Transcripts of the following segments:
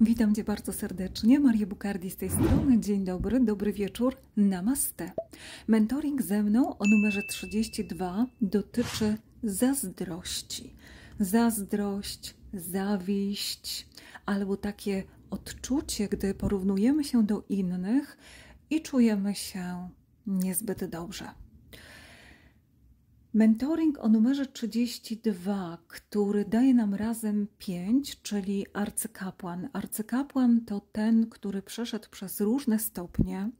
Witam Cię bardzo serdecznie, Maria Bukardi z tej strony. Dzień dobry, dobry wieczór, namaste. Mentoring ze mną o numerze 32 dotyczy zazdrości. Zazdrość, zawiść albo takie odczucie, gdy porównujemy się do innych i czujemy się niezbyt dobrze. Mentoring o numerze 32, który daje nam razem 5, czyli arcykapłan. Arcykapłan to ten, który przeszedł przez różne stopnie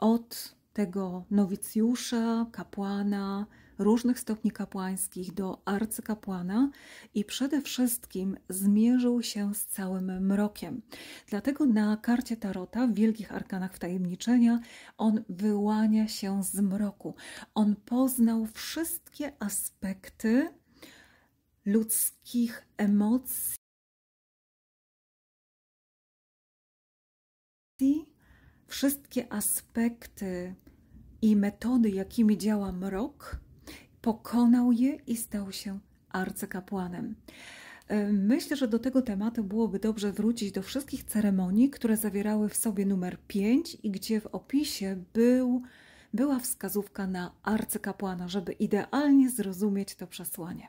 od tego nowicjusza, kapłana, różnych stopni kapłańskich do arcykapłana i przede wszystkim zmierzył się z całym mrokiem. Dlatego na karcie Tarota w Wielkich Arkanach Wtajemniczenia on wyłania się z mroku. On poznał wszystkie aspekty ludzkich emocji, wszystkie aspekty i metody, jakimi działa mrok, pokonał je i stał się arcykapłanem. E, myślę, że do tego tematu byłoby dobrze wrócić do wszystkich ceremonii, które zawierały w sobie numer 5 i gdzie w opisie był była wskazówka na arcykapłana, żeby idealnie zrozumieć to przesłanie.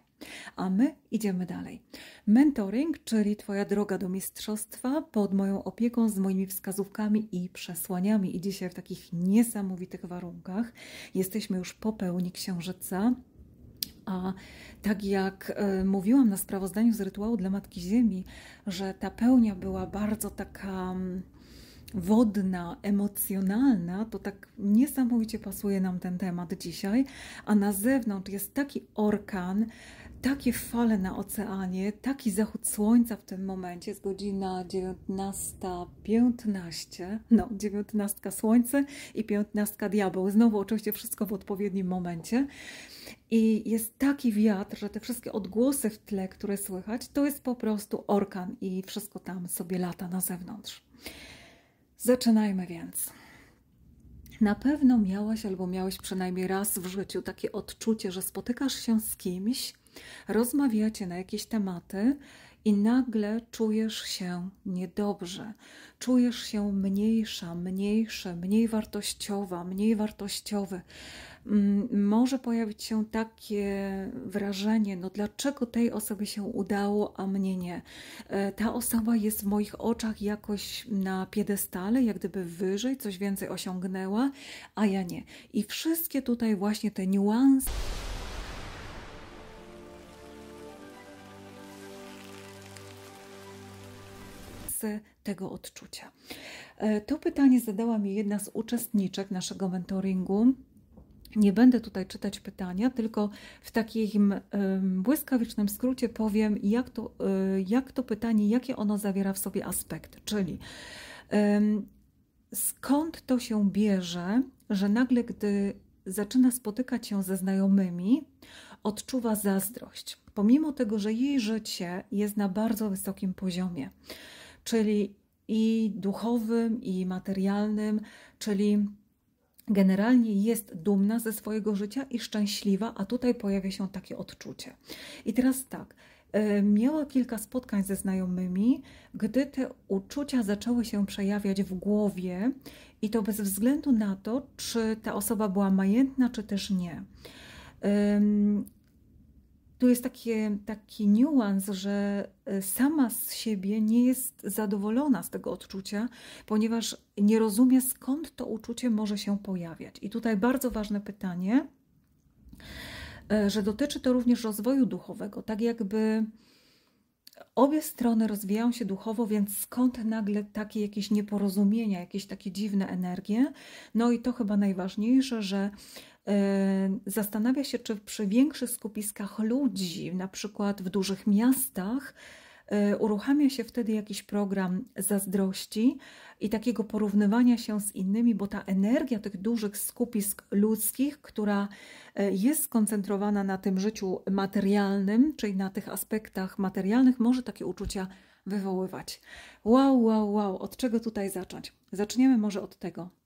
A my idziemy dalej. Mentoring, czyli Twoja droga do mistrzostwa pod moją opieką z moimi wskazówkami i przesłaniami. I dzisiaj w takich niesamowitych warunkach jesteśmy już po pełni księżyca. A tak jak e, mówiłam na sprawozdaniu z rytuału dla Matki Ziemi, że ta pełnia była bardzo taka mm, wodna, emocjonalna, to tak niesamowicie pasuje nam ten temat dzisiaj, a na zewnątrz jest taki orkan, takie fale na oceanie, taki zachód słońca w tym momencie, jest godzina 19.15, no 19 słońce i 15 diabeł, znowu oczywiście wszystko w odpowiednim momencie i jest taki wiatr, że te wszystkie odgłosy w tle, które słychać, to jest po prostu orkan i wszystko tam sobie lata na zewnątrz. Zaczynajmy więc. Na pewno miałaś albo miałeś przynajmniej raz w życiu takie odczucie, że spotykasz się z kimś, rozmawiacie na jakieś tematy i nagle czujesz się niedobrze, czujesz się mniejsza, mniejsze, mniej wartościowa, mniej wartościowy. Mm, może pojawić się takie wrażenie, no dlaczego tej osobie się udało, a mnie nie. E, ta osoba jest w moich oczach jakoś na piedestale, jak gdyby wyżej, coś więcej osiągnęła, a ja nie. I wszystkie tutaj właśnie te niuanse. tego odczucia? E, to pytanie zadała mi jedna z uczestniczek naszego mentoringu. Nie będę tutaj czytać pytania, tylko w takim błyskawicznym skrócie powiem, jak to, e, jak to pytanie, jakie ono zawiera w sobie aspekty, czyli skąd to się bierze, że nagle, gdy zaczyna spotykać się ze znajomymi, odczuwa zazdrość, pomimo tego, że jej życie jest na bardzo wysokim poziomie czyli i duchowym, i materialnym, czyli generalnie jest dumna ze swojego życia i szczęśliwa, a tutaj pojawia się takie odczucie. I teraz tak. Y, miała kilka spotkań ze znajomymi, gdy te uczucia zaczęły się przejawiać w głowie, i to bez względu na to, czy ta osoba była majętna, czy też nie tu jest taki e, taki niuans, że e, sama z siebie nie jest zadowolona z tego odczucia, ponieważ nie rozumie skąd to uczucie może się pojawiać. I tutaj bardzo ważne pytanie, e, że dotyczy to również rozwoju duchowego, tak jakby obie strony rozwijają się duchowo, więc skąd nagle takie jakieś nieporozumienia, jakieś takie dziwne energie? No i to chyba najważniejsze, że Y, zastanawia się, czy przy większych skupiskach ludzi, na przykład w dużych miastach, y, uruchamia się wtedy jakiś program zazdrości i takiego porównywania się z innymi, bo ta energia tych dużych skupisk ludzkich, która y, jest skoncentrowana na tym życiu materialnym, czyli na tych aspektach materialnych, może takie uczucia wywoływać. Wow, wow, wow, od czego tutaj zacząć? Zaczniemy może od tego.